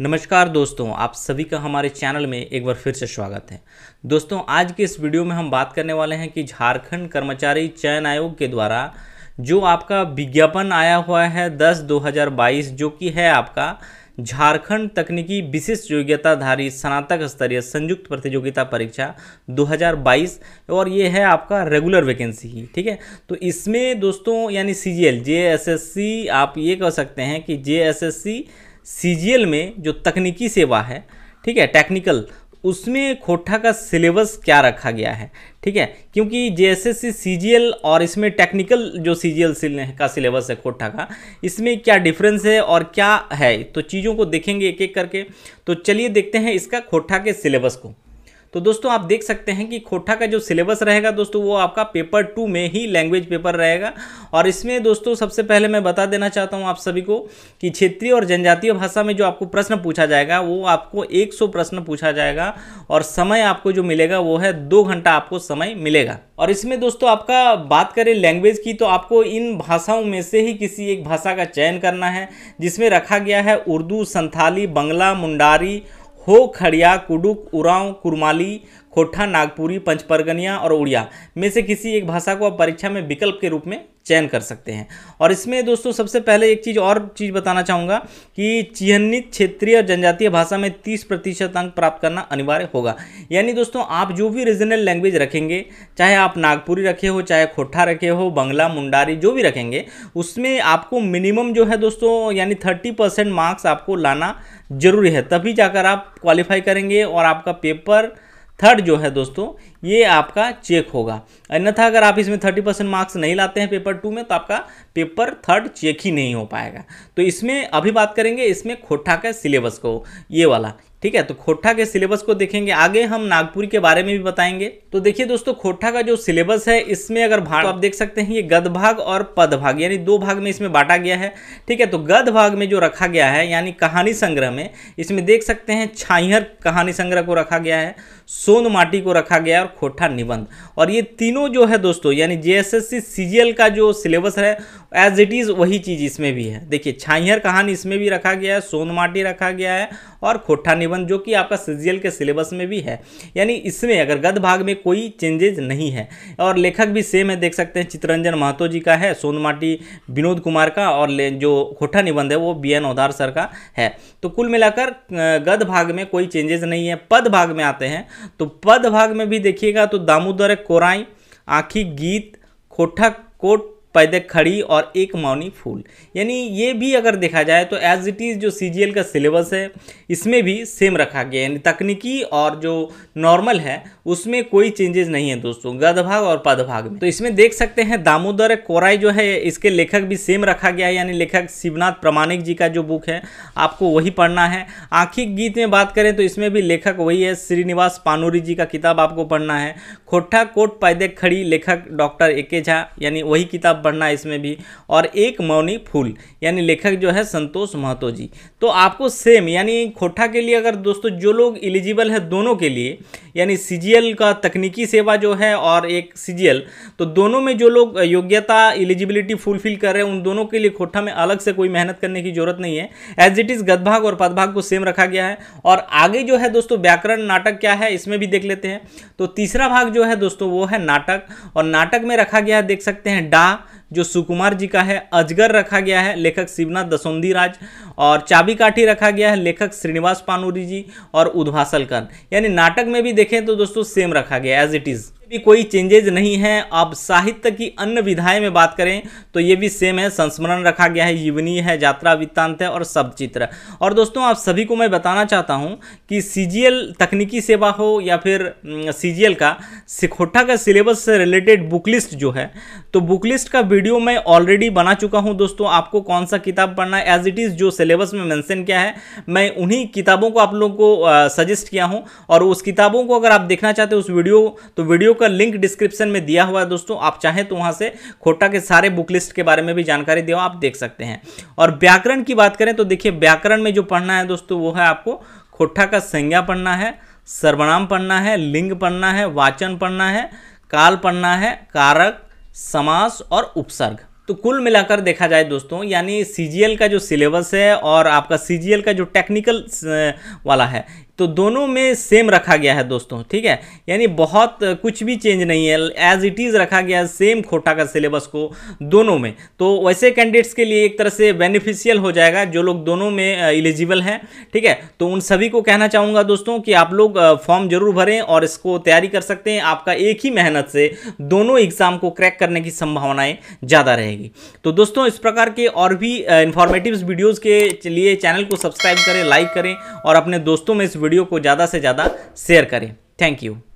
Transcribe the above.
नमस्कार दोस्तों आप सभी का हमारे चैनल में एक बार फिर से स्वागत है दोस्तों आज के इस वीडियो में हम बात करने वाले हैं कि झारखंड कर्मचारी चयन आयोग के द्वारा जो आपका विज्ञापन आया हुआ है 10 2022 जो कि है आपका झारखंड तकनीकी विशिष्ट योग्यताधारी स्नातक स्तरीय संयुक्त प्रतियोगिता परीक्षा 2022 और ये है आपका रेगुलर वैकेंसी ही ठीक है तो इसमें दोस्तों यानी C G L J S S C आप ये कह सकते हैं कि जे एस एस सी सी में जो तकनीकी सेवा है ठीक है टेक्निकल उसमें खोटा का सिलेबस क्या रखा गया है ठीक है क्योंकि जे एस और इसमें टेक्निकल जो सी जी का सिलेबस है खोटा का इसमें क्या डिफरेंस है और क्या है तो चीज़ों को देखेंगे एक एक करके तो चलिए देखते हैं इसका खोटा के सिलेबस को तो दोस्तों आप देख सकते हैं कि खोटा का जो सिलेबस रहेगा दोस्तों वो आपका पेपर टू में ही लैंग्वेज पेपर रहेगा और इसमें दोस्तों सबसे पहले मैं बता देना चाहता हूँ आप सभी को कि क्षेत्रीय और जनजातीय भाषा में जो आपको प्रश्न पूछा जाएगा वो आपको एक प्रश्न पूछा जाएगा और समय आपको जो मिलेगा वो है दो घंटा आपको समय मिलेगा और इसमें दोस्तों आपका बात करें लैंग्वेज की तो आपको इन भाषाओं में से ही किसी एक भाषा का चयन करना है जिसमें रखा गया है उर्दू संथाली बंगला मुंडारी हो खड़िया कुडुक उरांव कुरमाली खोटा नागपुरी पंचपरगनिया और उड़िया में से किसी एक भाषा को आप परीक्षा में विकल्प के रूप में चयन कर सकते हैं और इसमें दोस्तों सबसे पहले एक चीज़ और चीज़ बताना चाहूँगा कि चिन्हित क्षेत्रीय और जनजातीय भाषा में तीस प्रतिशत अंक प्राप्त करना अनिवार्य होगा यानी दोस्तों आप जो भी रीजनल लैंग्वेज रखेंगे चाहे आप नागपुरी रखे हो चाहे खोटा रखे हो बंगला मुंडारी जो भी रखेंगे उसमें आपको मिनिमम जो है दोस्तों यानी थर्टी परसेंट मार्क्स आपको लाना जरूरी है तभी जाकर आप क्वालिफाई करेंगे और आपका पेपर थर्ड जो है दोस्तों ये आपका चेक होगा अन्यथा अगर आप इसमें थर्टी परसेंट मार्क्स नहीं लाते हैं पेपर टू में तो आपका पेपर थर्ड चेक ही नहीं हो पाएगा तो इसमें अभी बात करेंगे इसमें खोटा के सिलेबस को ये वाला ठीक है तो खोटा के सिलेबस को देखेंगे आगे हम नागपुर के बारे में भी बताएंगे तो देखिए दोस्तों खोटा का जो सिलेबस है इसमें अगर भाग तो आप देख सकते हैं ये गद भाग और पद भाग यानी दो भाग में इसमें बांटा गया है ठीक है तो गद भाग में जो रखा गया है यानी कहानी संग्रह में इसमें देख सकते हैं छाइहर कहानी संग्रह को रखा गया है सोन माटी को रखा गया है और खोटा निबंध और ये तीनों जो है दोस्तों यानी जे एस का जो सिलेबस है एज इट इज़ वही चीज़ इसमें भी है देखिए छाइहर कहानी इसमें भी रखा गया है सोन माटी रखा गया है और खोटा निबंध जो कि आपका सीजियल के सिलेबस में भी है यानी इसमें अगर गद भाग में कोई चेंजेज नहीं है और लेखक भी सेम है देख सकते हैं चित्ररंजन महतो जी का है सोनमाटी विनोद कुमार का और जो खोटा निबंध है वो बी एन औदार सर का है तो कुल मिलाकर गद भाग में कोई चेंजेस नहीं है पद भाग में आते हैं तो पद भाग में भी देखिएगा तो दामोदर कोराई आँखी गीत खोटा कोट पैदे खड़ी और एक मौनी फूल यानी ये भी अगर देखा जाए तो एज इट इज़ जो सी का सिलेबस है इसमें भी सेम रखा गया यानी तकनीकी और जो नॉर्मल है उसमें कोई चेंजेस नहीं है दोस्तों गदभाग और पदभाग में तो इसमें देख सकते हैं दामोदर कोराई जो है इसके लेखक भी सेम रखा गया है यानी लेखक शिवनाथ प्रमाणिक जी का जो बुक है आपको वही पढ़ना है आंखिक गीत में बात करें तो इसमें भी लेखक वही है श्रीनिवास पानोरी जी का किताब आपको पढ़ना है खोटा कोट पैदे खड़ी लेखक डॉक्टर ए के झा यानी वही किताब पढ़ना है इसमें भी और एक मौनी फूल यानी लेखक जो है संतोष महतो जी तो आपको सेम यानी खोटा के लिए अगर दोस्तों जो लोग एलिजिबल है दोनों के लिए यानी सीजीएल का तकनीकी सेवा जो है और एक सीजीएल तो दोनों में जो लोग योग्यता एलिजिबिलिटी फुलफिल कर रहे हैं उन दोनों के लिए खोटा में अलग से कोई मेहनत करने की जरूरत नहीं है एज इट इज़ गदभाग और पदभाग को सेम रखा गया है और आगे जो है दोस्तों व्याकरण नाटक क्या है इसमें भी देख लेते हैं तो तीसरा भाग जो है दोस्तों वो है नाटक और नाटक में रखा गया है देख सकते हैं डा जो सुकुमार जी का है अजगर रखा गया है लेखक शिवनाथ दसौंधी राज और चाबी काठी रखा गया है लेखक श्रीनिवास पानूरी जी और उद्भाषलकर यानी नाटक में भी देखें तो दोस्तों सेम रखा गया एज इट इज़ भी कोई चेंजेज नहीं है अब साहित्य की अन्य विधाएं में बात करें तो ये भी सेम है संस्मरण रखा गया है युवनी है यात्रा वित्तांत है और सब चित्र और दोस्तों आप सभी को मैं बताना चाहता हूँ कि सी तकनीकी सेवा हो या फिर सी का सिखोटा का सिलेबस से रिलेटेड बुक लिस्ट जो है तो बुक लिस्ट का वीडियो मैं ऑलरेडी बना चुका हूँ दोस्तों आपको कौन सा किताब पढ़ना है एज इट इज़ जो सिलेबस में मैंसन किया है मैं उन्हीं किताबों को आप लोगों को सजेस्ट किया हूँ और उस किताबों को अगर आप देखना चाहते हो उस वीडियो तो वीडियो का लिंक डिस्क्रिप्शन में दिया हुआ है दोस्तों आप चाहें तो वहां से खोटा के सारे बुक लिस्ट के बारे में भी जानकारी दिया आप देख सकते हैं और व्याकरण की बात करें तो देखिए व्याकरण में जो पढ़ना है दोस्तों वो है आपको खोटा का संज्ञा पढ़ना है सर्वनाम पढ़ना है लिंग पढ़ना है वाचन पढ़ना है काल पढ़ना है कारक समास और उपसर्ग तो कुल मिलाकर देखा जाए दोस्तों यानी सी का जो सिलेबस है और आपका सी का जो टेक्निकल वाला है तो दोनों में सेम रखा गया है दोस्तों ठीक है यानी बहुत कुछ भी चेंज नहीं है एज इट इज़ रखा गया है सेम खोटा का सिलेबस को दोनों में तो वैसे कैंडिडेट्स के लिए एक तरह से बेनिफिशियल हो जाएगा जो लोग दोनों में एलिजिबल हैं ठीक है तो उन सभी को कहना चाहूँगा दोस्तों कि आप लोग फॉर्म जरूर भरें और इसको तैयारी कर सकते हैं आपका एक ही मेहनत से दोनों एग्ज़ाम को क्रैक करने की संभावनाएँ ज़्यादा रहेगी तो दोस्तों इस प्रकार के और भी इन्फॉर्मेटिव वीडियोज़ के लिए चैनल को सब्सक्राइब करें लाइक करें और अपने दोस्तों में इस वीडियो को ज़्यादा से ज़्यादा शेयर करें थैंक यू